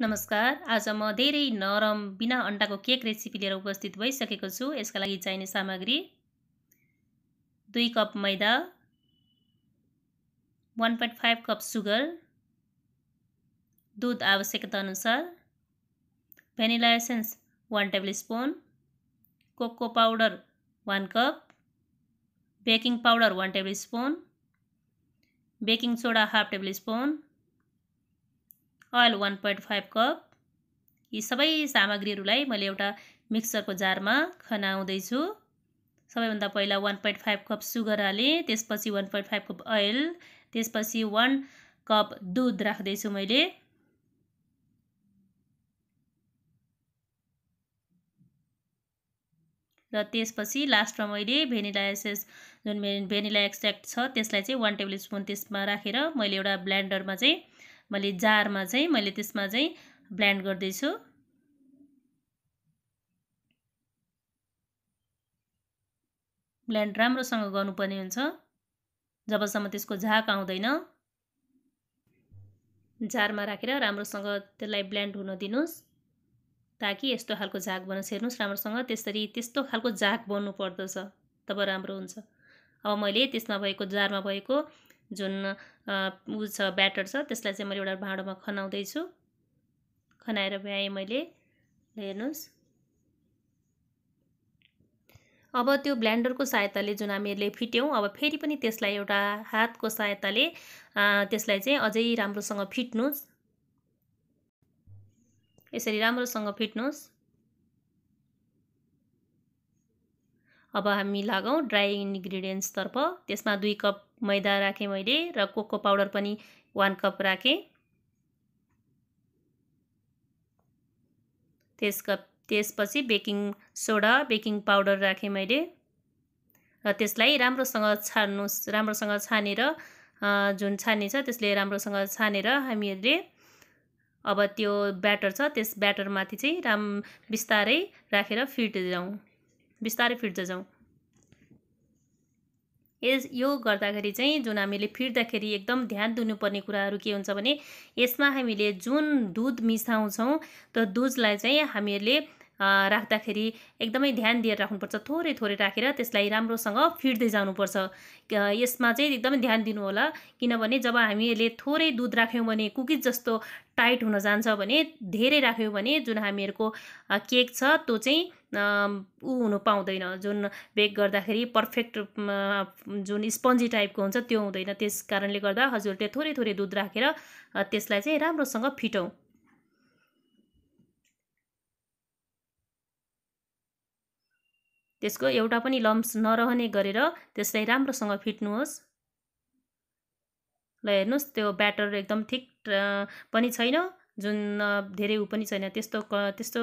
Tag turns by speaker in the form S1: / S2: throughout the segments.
S1: नमस्कार आज म धेरै नरम बिना अन्डाको केक रेसिपी लिएर उपस्थित भइसकेको छु यसका लागि चाहिने सामग्री दुई कप मैदा one point five cup sugar दुध आवश्यकता अनुसार vanilla essence one tablespoon cocoa powder one cup baking powder one tablespoon baking soda half tablespoon oil one point five cup यी सबै सामग्रीहरूलाई मैले एउटा मिक्सरको जारमा खनाउँदैछु सबैभन्दा पहिला one point five cup sugar हालेँ त्यसपछि one point five cup oil त्यसपछि वान कप दुध राख्दैछु मैले र त्यसपछि लास्टमा मैले भेनिला एसेस जुन भेनिला एक्सट्र्याक्ट छ त्यसलाई चाहिँ वान टेबल स्पुन त्यसमा राखेर मैले एउटा ब्लेन्डरमा चाहिँ मैले जारमा चाहिँ मैले त्यसमा चाहिँ ब्ल्यान्ड गर्दैछु ब्ल्यान्ड राम्रोसँग गर्नुपर्ने हुन्छ जबसम्म त्यसको झाक आउँदैन जारमा राखेर राम्रोसँग त्यसलाई ब्लेन्ड हुन दिनुहोस् ताकि यस्तो खालको झाक बन हेर्नुहोस् राम्रोसँग त्यसरी त्यस्तो खालको झाक बन्नु पर्दछ तब राम्रो हुन्छ अब मैले त्यसमा भएको जारमा भएको जुन ऊ छ ब्याटर छ त्यसलाई चाहिँ मैले एउटा भाँडोमा खनाउँदैछु खनाएर भ्याएँ मैले हेर्नुहोस् अब त्यो ब्ल्यान्डरको सहायताले जुन हामीहरूले फिट्यौँ अब फेरि पनि त्यसलाई एउटा हातको सहायताले त्यसलाई चाहिँ अझै राम्रोसँग फिट्नुहोस् यसरी राम्रोसँग फिट्नुहोस् अब हामी लागौँ ड्राई इन्ग्रिडियन्ट्सतर्फ त्यसमा दुई कप मैदा राखेँ मैले र कोको पाउडर पनि वान कप राखेँ त्यस कप त्यसपछि बेकिङ सोडा बेकिङ पाउडर राखेँ मैले र त्यसलाई राम्रोसँग छान्नु राम्रोसँग छानेर जुन छानी छ त्यसले राम्रोसँग छानेर हामीहरूले अब त्यो ब्याटर छ त्यस ब्याटरमाथि चाहिँ राम बिस्तारै राखेर फिट्दै जाउँ बिस्तारै फिट्दै जाउँ यस यो गर्दाखेरि चाहिँ जुन हामीले फिट्दाखेरि एकदम ध्यान दिनुपर्ने कुराहरू के हुन्छ भने यसमा हामीले जुन दुध मिसाउँछौँ त दुधलाई चाहिँ हामीहरूले राख्दाखेरि एकदमै ध्यान दिएर राख्नुपर्छ थोरै थोरै राखेर त्यसलाई राम्रोसँग फिट्दै जानुपर्छ यसमा चाहिँ एकदमै ध्यान दिनु होला किनभने जब हामीले थोरै दुध राख्यौँ भने कुकिज जस्तो टाइट हुन जान्छ भने धेरै राख्यौँ भने जुन हामीहरूको केक छ त्यो चाहिँ ऊ हुनु पाउँदैन जुन बेक गर्दाखेरि पर्फेक्ट जुन स्पन्जी टाइपको हुन्छ त्यो हुँदैन त्यस कारणले गर्दा हजुरले थोरै थोरै दुध राखेर त्यसलाई चाहिँ राम्रोसँग फिटौँ त्यसको एउटा पनि लम्स नरहने गरेर त्यसलाई राम्रोसँग फिट्नुहोस् ल हेर्नुहोस् त्यो ब्याटर एकदम ठिक पनि छैन जुन धेरै ऊ पनि छैन त्यस्तो त्यस्तो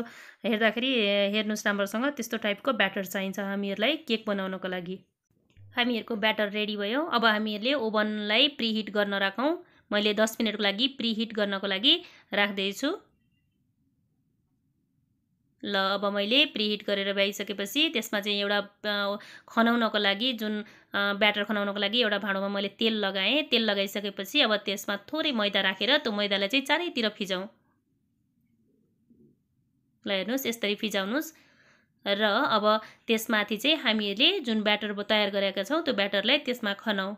S1: हेर्दाखेरि हेर्नुहोस् राम्रोसँग त्यस्तो टाइपको ब्याटर चाहिन्छ हामीहरूलाई केक बनाउनको लागि हामीहरूको ब्याटर रेडी भयो अब हामीहरूले ओभनलाई प्रिहिट गर्न राखौँ मैले दस मिनटको लागि प्रिहिट गर्नको लागि राख्दैछु ल अब मैले प्रिहिट गरेर भ्याइसकेपछि त्यसमा चाहिँ एउटा खनाउनको लागि जुन ब्याटर खनाउनको लागि एउटा भाँडोमा मैले तेल लगाएँ तेल लगाइसकेपछि अब त्यसमा थोरै मैदा राखेर त्यो मैदालाई चाहिँ चारैतिर फिजाउँ ल हेर्नुहोस् यसरी फिजाउनुहोस् र अब त्यसमाथि चाहिँ हामीहरूले जुन ब्याटर तयार गरेका छौँ त्यो ब्याटरलाई त्यसमा खनाउँ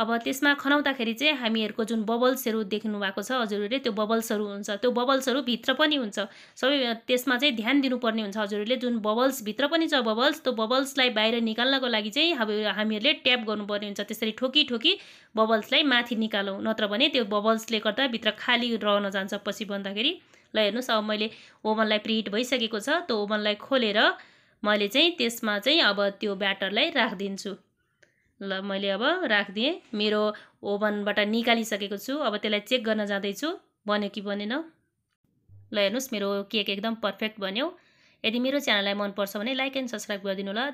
S1: अब त्यसमा खनाउँदाखेरि चाहिँ हामीहरूको जुन बबल्सहरू देख्नु भएको छ हजुरहरूले त्यो बबल्सहरू हुन्छ त्यो बबल्सहरू भित्र पनि हुन्छ सबै त्यसमा चाहिँ ध्यान दिनुपर्ने हुन्छ हजुरहरूले जुन बबल्स भित्र पनि छ बबल्स त्यो बबल्सलाई बाहिर निकाल्नको लागि चाहिँ अब हामीहरूले ट्याप गर्नुपर्ने हुन्छ त्यसरी ठोकी ठोकी बबल्सलाई माथि निकालौँ नत्र भने त्यो बबल्सले गर्दा भित्र खाली रहन जान्छ पछि भन्दाखेरि ल हेर्नुहोस् अब मैले ओभनलाई प्रिहिट भइसकेको छ त्यो ओभनलाई खोलेर मैले चाहिँ त्यसमा चाहिँ अब त्यो ब्याटरलाई राखिदिन्छु ल मैले अब राखिदिएँ मेरो ओभनबाट निकालिसकेको छु अब त्यसलाई चेक गर्न जाँदैछु बन्यो कि बनेन ल हेर्नुहोस् मेरो केक एकदम पर्फेक्ट बन्यो यदि मेरो च्यानललाई मनपर्छ भने लाइक एन्ड सब्सक्राइब गरिदिनु होला